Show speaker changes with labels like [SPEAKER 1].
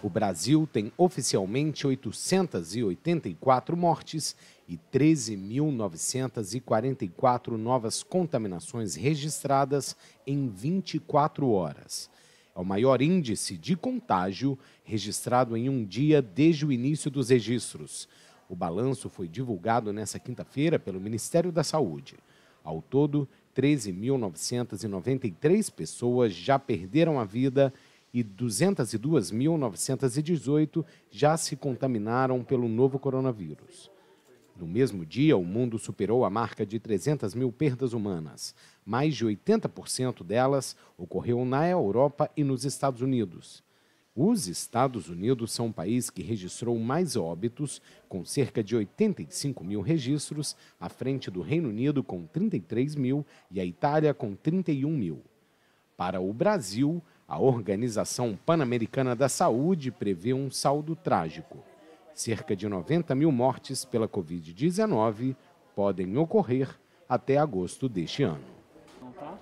[SPEAKER 1] O Brasil tem oficialmente 884 mortes e 13.944 novas contaminações registradas em 24 horas. É o maior índice de contágio registrado em um dia desde o início dos registros. O balanço foi divulgado nesta quinta-feira pelo Ministério da Saúde. Ao todo, 13.993 pessoas já perderam a vida e 202.918 já se contaminaram pelo novo coronavírus. No mesmo dia, o mundo superou a marca de 300 mil perdas humanas. Mais de 80% delas ocorreu na Europa e nos Estados Unidos. Os Estados Unidos são o país que registrou mais óbitos, com cerca de 85 mil registros, à frente do Reino Unido, com 33 mil, e a Itália, com 31 mil. Para o Brasil, a Organização Pan-Americana da Saúde prevê um saldo trágico. Cerca de 90 mil mortes pela Covid-19 podem ocorrer até agosto deste ano.
[SPEAKER 2] Não tá?